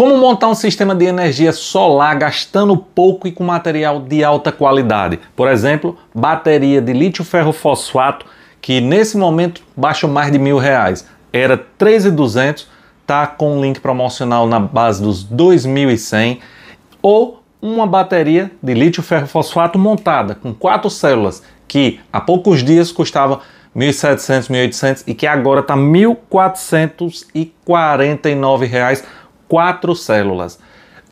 Como montar um sistema de energia solar gastando pouco e com material de alta qualidade? Por exemplo, bateria de lítio ferro fosfato, que nesse momento baixa mais de mil reais. Era 13,200, tá com um link promocional na base dos 2.100. Ou uma bateria de lítio ferro fosfato montada com quatro células, que há poucos dias custava 1.700, 1.800 e que agora está R$ 1.449 quatro células.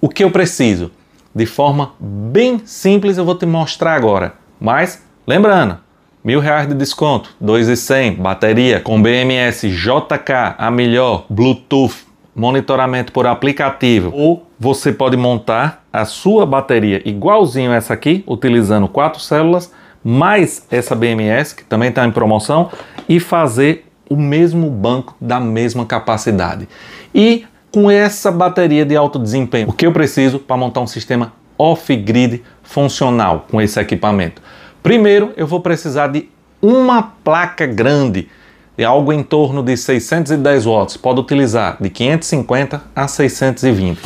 O que eu preciso? De forma bem simples eu vou te mostrar agora. Mas, lembrando, mil reais de desconto, cem, bateria com BMS JK, a melhor, Bluetooth, monitoramento por aplicativo. Ou você pode montar a sua bateria igualzinho essa aqui, utilizando quatro células, mais essa BMS, que também está em promoção, e fazer o mesmo banco da mesma capacidade. E com essa bateria de alto desempenho? O que eu preciso para montar um sistema off-grid funcional com esse equipamento? Primeiro, eu vou precisar de uma placa grande, de algo em torno de 610 watts. Pode utilizar de 550 a 620.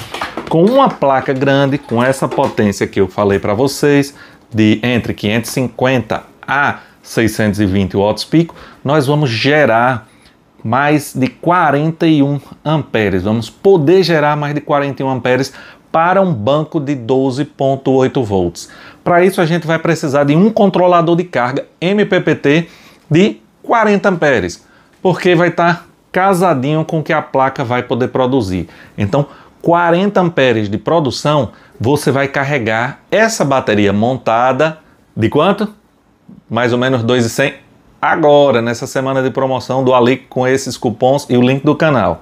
Com uma placa grande, com essa potência que eu falei para vocês, de entre 550 a 620 watts pico, nós vamos gerar mais de 41 amperes. Vamos poder gerar mais de 41 amperes para um banco de 12.8 volts. Para isso a gente vai precisar de um controlador de carga MPPT de 40 amperes, porque vai estar tá casadinho com o que a placa vai poder produzir. Então, 40 amperes de produção, você vai carregar essa bateria montada de quanto? Mais ou menos 2,100 agora, nessa semana de promoção do Ali com esses cupons e o link do canal.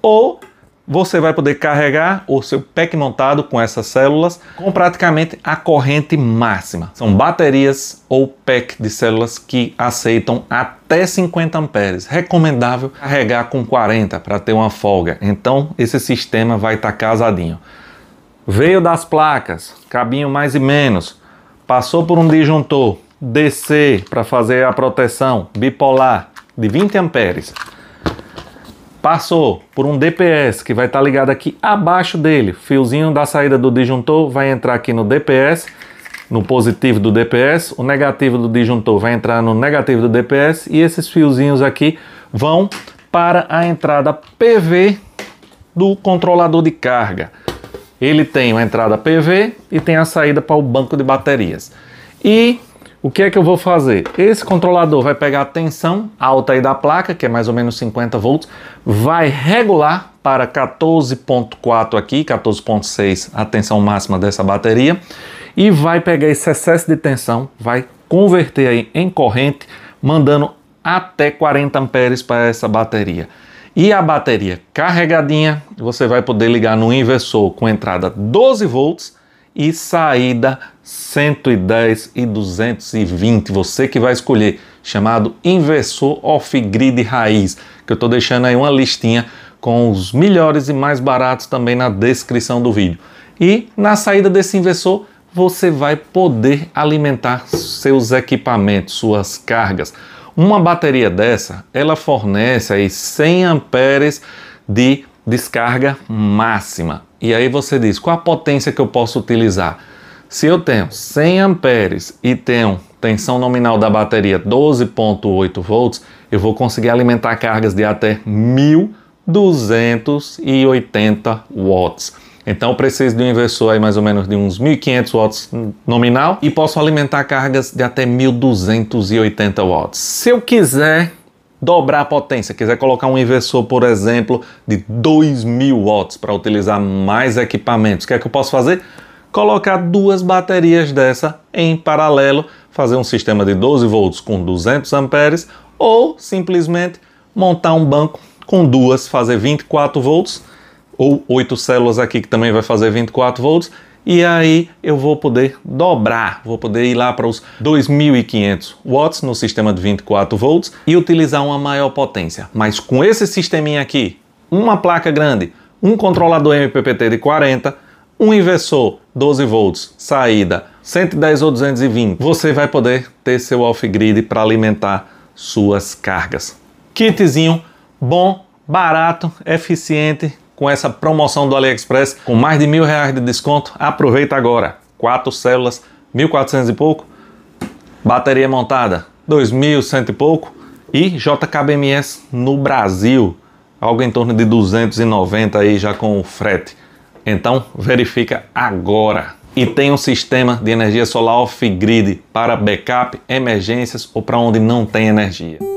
Ou você vai poder carregar o seu pack montado com essas células com praticamente a corrente máxima. São baterias ou pack de células que aceitam até 50 amperes. Recomendável carregar com 40 para ter uma folga. Então esse sistema vai estar tá casadinho. Veio das placas, cabinho mais e menos, passou por um disjuntor, DC para fazer a proteção bipolar de 20 amperes. Passou por um DPS que vai estar tá ligado aqui abaixo dele. fiozinho da saída do disjuntor vai entrar aqui no DPS, no positivo do DPS. O negativo do disjuntor vai entrar no negativo do DPS. E esses fiozinhos aqui vão para a entrada PV do controlador de carga. Ele tem uma entrada PV e tem a saída para o banco de baterias. E o que é que eu vou fazer? Esse controlador vai pegar a tensão alta aí da placa, que é mais ou menos 50 volts, vai regular para 14.4 aqui, 14.6 a tensão máxima dessa bateria, e vai pegar esse excesso de tensão, vai converter aí em corrente, mandando até 40 amperes para essa bateria. E a bateria carregadinha, você vai poder ligar no inversor com entrada 12 volts e saída 110 e 220. Você que vai escolher, chamado inversor off-grid raiz, que eu estou deixando aí uma listinha com os melhores e mais baratos também na descrição do vídeo. E na saída desse inversor, você vai poder alimentar seus equipamentos, suas cargas. Uma bateria dessa, ela fornece aí 100 amperes de descarga máxima. E aí você diz: qual a potência que eu posso utilizar? Se eu tenho 100 amperes e tenho tensão nominal da bateria 12.8 volts, eu vou conseguir alimentar cargas de até 1280 watts. Então eu preciso de um inversor aí mais ou menos de uns 1500 watts nominal e posso alimentar cargas de até 1280 watts. Se eu quiser dobrar a potência, quiser colocar um inversor, por exemplo, de 2000 watts para utilizar mais equipamentos, o que é que eu posso fazer? Colocar duas baterias dessa em paralelo, fazer um sistema de 12 volts com 200 amperes ou simplesmente montar um banco com duas, fazer 24 volts ou oito células aqui que também vai fazer 24 volts e aí eu vou poder dobrar, vou poder ir lá para os 2500 watts no sistema de 24 volts e utilizar uma maior potência. Mas com esse sisteminha aqui, uma placa grande, um controlador MPPT de 40, um inversor 12 volts, saída 110 ou 220, você vai poder ter seu off-grid para alimentar suas cargas. Kitzinho bom, barato, eficiente, com essa promoção do AliExpress com mais de mil reais de desconto. Aproveita agora. Quatro células, 1.400 e pouco. Bateria montada, 2.100 e pouco. E JKBMS no Brasil, algo em torno de 290 aí já com o frete. Então verifica agora. E tem um sistema de energia solar off-grid para backup, emergências ou para onde não tem energia.